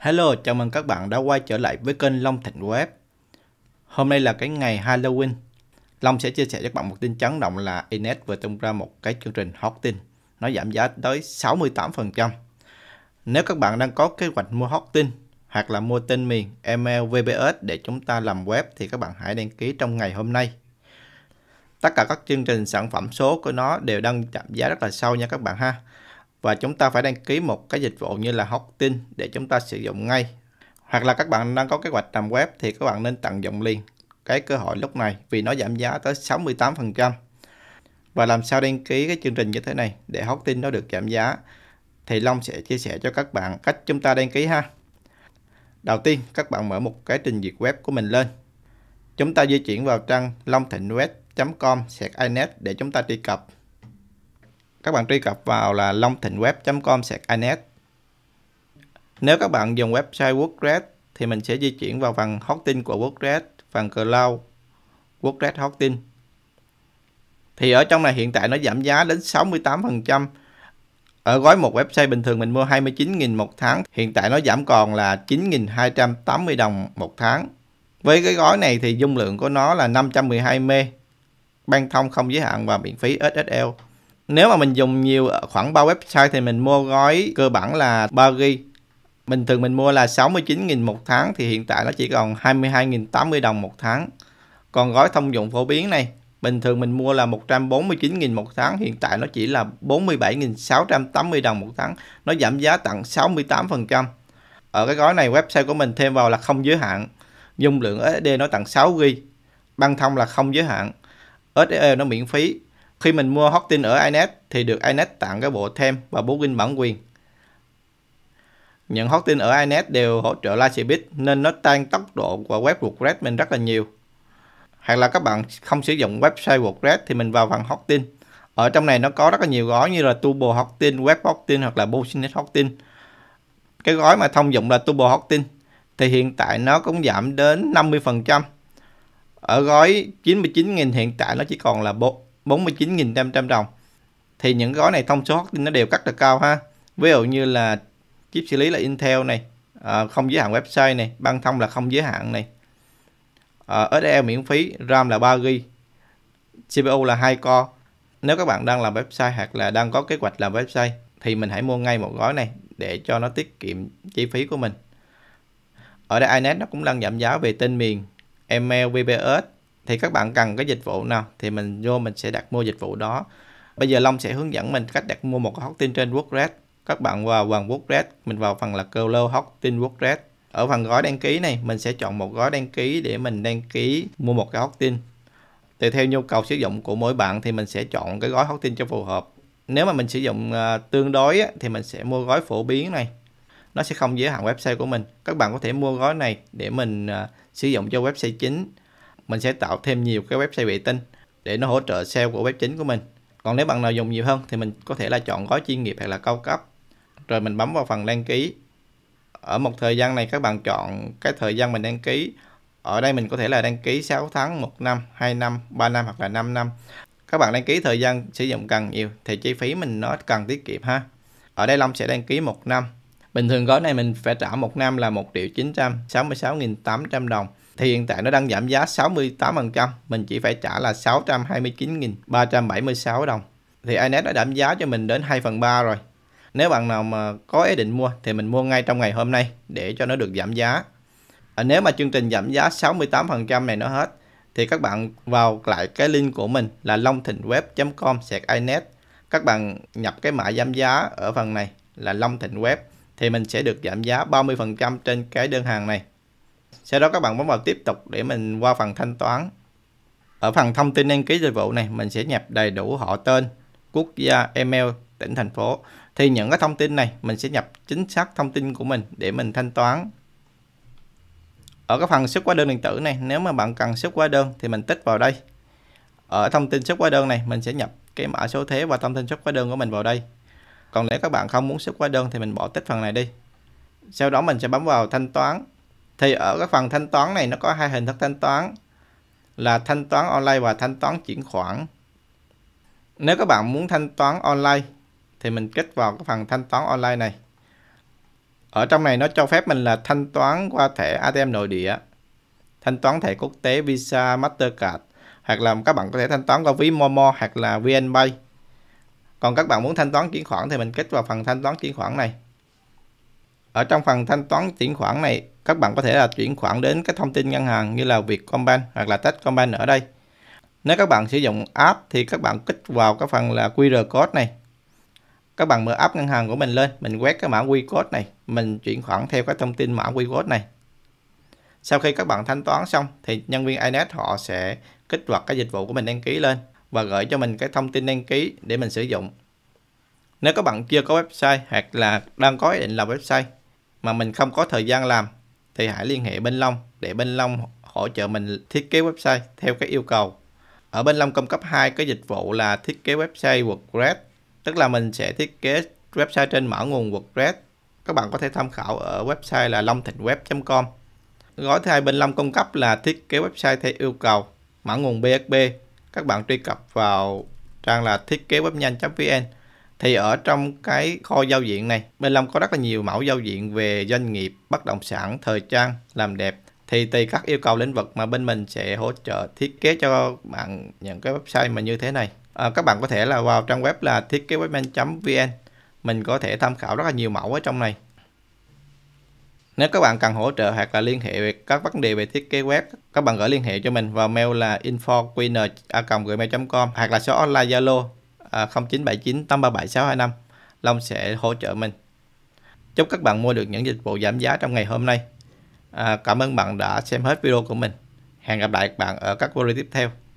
Hello, chào mừng các bạn đã quay trở lại với kênh Long Thịnh Web. Hôm nay là cái ngày Halloween. Long sẽ chia sẻ cho các bạn một tin chấn động là Ines vừa tung ra một cái chương trình hot tin. Nó giảm giá tới 68%. Nếu các bạn đang có kế hoạch mua hot tin hoặc là mua tên miền email VPS để chúng ta làm web thì các bạn hãy đăng ký trong ngày hôm nay. Tất cả các chương trình sản phẩm số của nó đều đang giảm giá rất là sâu nha các bạn ha và chúng ta phải đăng ký một cái dịch vụ như là hosting để chúng ta sử dụng ngay hoặc là các bạn đang có kế hoạch làm web thì các bạn nên tận dụng liền cái cơ hội lúc này vì nó giảm giá tới 68% và làm sao đăng ký cái chương trình như thế này để hosting nó được giảm giá thì Long sẽ chia sẻ cho các bạn cách chúng ta đăng ký ha đầu tiên các bạn mở một cái trình duyệt web của mình lên chúng ta di chuyển vào trang longthịnhweb com inet để chúng ta truy cập các bạn truy cập vào là longthịnhweb.com sạc nếu các bạn dùng website WordPress thì mình sẽ di chuyển vào phần hosting của WordPress phần cloud WordPress hosting thì ở trong này hiện tại nó giảm giá đến 68% ở gói một website bình thường mình mua 29.000 một tháng hiện tại nó giảm còn là 9.280 đồng một tháng với cái gói này thì dung lượng của nó là 512 mê băng thông không giới hạn và miễn phí SSL nếu mà mình dùng nhiều ờ, khoảng 3 website thì mình mua gói cơ bản là 3 g bình thường mình mua là 69.000 một tháng thì hiện tại nó chỉ còn 22.080 đồng một tháng còn gói thông dụng phổ biến này bình thường mình mua là 149.000 một tháng hiện tại nó chỉ là 47.680 đồng một tháng nó giảm giá tặng 68% ở cái gói này website của mình thêm vào là không giới hạn dung lượng SD nó tặng 6 GB băng thông là không giới hạn SSL nó miễn phí khi mình mua hosting ở Inet thì được Inet tặng cái bộ thêm và bố kinh bản quyền. Những hosting ở Inet đều hỗ trợ Lightspeed nên nó tăng tốc độ của web WordPress mình rất là nhiều. Hoặc là các bạn không sử dụng website WordPress thì mình vào phần hosting. Ở trong này nó có rất là nhiều gói như là Turbo Hosting, Web Hosting hoặc là Business Hosting. Cái gói mà thông dụng là Turbo Hosting thì hiện tại nó cũng giảm đến 50%. Ở gói 99.000 hiện tại nó chỉ còn là 4 49.500 đồng thì những gói này thông số hosting nó đều cắt được cao ha ví dụ như là chip xử lý là Intel này ờ, không giới hạn website này băng thông là không giới hạn này à, ờ, SSL miễn phí RAM là 3GB CPU là 2 core nếu các bạn đang làm website hoặc là đang có kế hoạch làm website thì mình hãy mua ngay một gói này để cho nó tiết kiệm chi phí của mình ở đây iNet nó cũng đang giảm giá về tên miền email VPS thì các bạn cần cái dịch vụ nào thì mình vô mình sẽ đặt mua dịch vụ đó bây giờ Long sẽ hướng dẫn mình cách đặt mua một cái hot tin trên WordPress các bạn vào bằng WordPress mình vào phần là Color hot tin WordPress ở phần gói đăng ký này mình sẽ chọn một gói đăng ký để mình đăng ký mua một cái hot tin tùy theo nhu cầu sử dụng của mỗi bạn thì mình sẽ chọn cái gói hot tin cho phù hợp nếu mà mình sử dụng à, tương đối thì mình sẽ mua gói phổ biến này nó sẽ không giới hạn website của mình các bạn có thể mua gói này để mình à, sử dụng cho website chính mình sẽ tạo thêm nhiều cái website vệ tinh để nó hỗ trợ SEO của web chính của mình còn nếu bạn nào dùng nhiều hơn thì mình có thể là chọn gói chuyên nghiệp hoặc là cao cấp rồi mình bấm vào phần đăng ký ở một thời gian này các bạn chọn cái thời gian mình đăng ký ở đây mình có thể là đăng ký 6 tháng 1 năm 2 năm 3 năm hoặc là 5 năm các bạn đăng ký thời gian sử dụng càng nhiều thì chi phí mình nó càng tiết kiệm ha ở đây Long sẽ đăng ký 1 năm bình thường gói này mình phải trả 1 năm là 1 triệu 966.800 đồng thì hiện tại nó đang giảm giá 68%, mình chỉ phải trả là 629.376 đồng. Thì Inet đã giảm giá cho mình đến 2 phần 3 rồi. Nếu bạn nào mà có ý định mua thì mình mua ngay trong ngày hôm nay để cho nó được giảm giá. À, nếu mà chương trình giảm giá 68% này nó hết thì các bạn vào lại cái link của mình là longthịnhweb.com sạc inet các bạn nhập cái mã giảm giá ở phần này là long thịnh web thì mình sẽ được giảm giá 30% trên cái đơn hàng này sau đó các bạn bấm vào tiếp tục để mình qua phần thanh toán ở phần thông tin đăng ký dịch vụ này mình sẽ nhập đầy đủ họ tên quốc gia email tỉnh thành phố thì những cái thông tin này mình sẽ nhập chính xác thông tin của mình để mình thanh toán ở cái phần xuất hóa đơn điện tử này nếu mà bạn cần xuất hóa đơn thì mình tích vào đây ở thông tin xuất hóa đơn này mình sẽ nhập cái mã số thuế và thông tin xuất hóa đơn của mình vào đây còn nếu các bạn không muốn xuất hóa đơn thì mình bỏ tích phần này đi sau đó mình sẽ bấm vào thanh toán thì ở các phần thanh toán này nó có hai hình thức thanh toán là thanh toán online và thanh toán chuyển khoản nếu các bạn muốn thanh toán online thì mình kích vào cái phần thanh toán online này ở trong này nó cho phép mình là thanh toán qua thẻ ATM nội địa thanh toán thẻ quốc tế Visa Mastercard hoặc là các bạn có thể thanh toán qua ví Momo hoặc là VNPay còn các bạn muốn thanh toán chuyển khoản thì mình kích vào phần thanh toán chuyển khoản này ở trong phần thanh toán chuyển khoản này các bạn có thể là chuyển khoản đến các thông tin ngân hàng như là Vietcombank hoặc là Techcombank ở đây. Nếu các bạn sử dụng app thì các bạn kích vào cái phần là QR code này. Các bạn mở app ngân hàng của mình lên, mình quét cái mã QR code này, mình chuyển khoản theo cái thông tin mã QR code này. Sau khi các bạn thanh toán xong thì nhân viên iNet họ sẽ kích hoạt cái dịch vụ của mình đăng ký lên và gửi cho mình cái thông tin đăng ký để mình sử dụng. Nếu các bạn chưa có website hoặc là đang có ý định làm website mà mình không có thời gian làm thì hãy liên hệ bên Long để bên Long hỗ trợ mình thiết kế website theo các yêu cầu. Ở bên Long cung cấp hai cái dịch vụ là thiết kế website WordPress, tức là mình sẽ thiết kế website trên mã nguồn WordPress. Các bạn có thể tham khảo ở website là longthịnhweb.com. Gói thứ hai bên Long cung cấp là thiết kế website theo yêu cầu, mã nguồn PHP. Các bạn truy cập vào trang là thiết kế web nhanh vn thì ở trong cái kho giao diện này bên Long có rất là nhiều mẫu giao diện về doanh nghiệp bất động sản thời trang làm đẹp thì tùy các yêu cầu lĩnh vực mà bên mình sẽ hỗ trợ thiết kế cho bạn những cái website mà như thế này à, các bạn có thể là vào trang web là thiết kế webman.vn mình có thể tham khảo rất là nhiều mẫu ở trong này nếu các bạn cần hỗ trợ hoặc là liên hệ về các vấn đề về thiết kế web, các bạn gửi liên hệ cho mình vào mail là infoqn com hoặc là số online Zalo 0979 837 625. Long sẽ hỗ trợ mình. Chúc các bạn mua được những dịch vụ giảm giá trong ngày hôm nay. À, cảm ơn bạn đã xem hết video của mình. Hẹn gặp lại các bạn ở các video tiếp theo.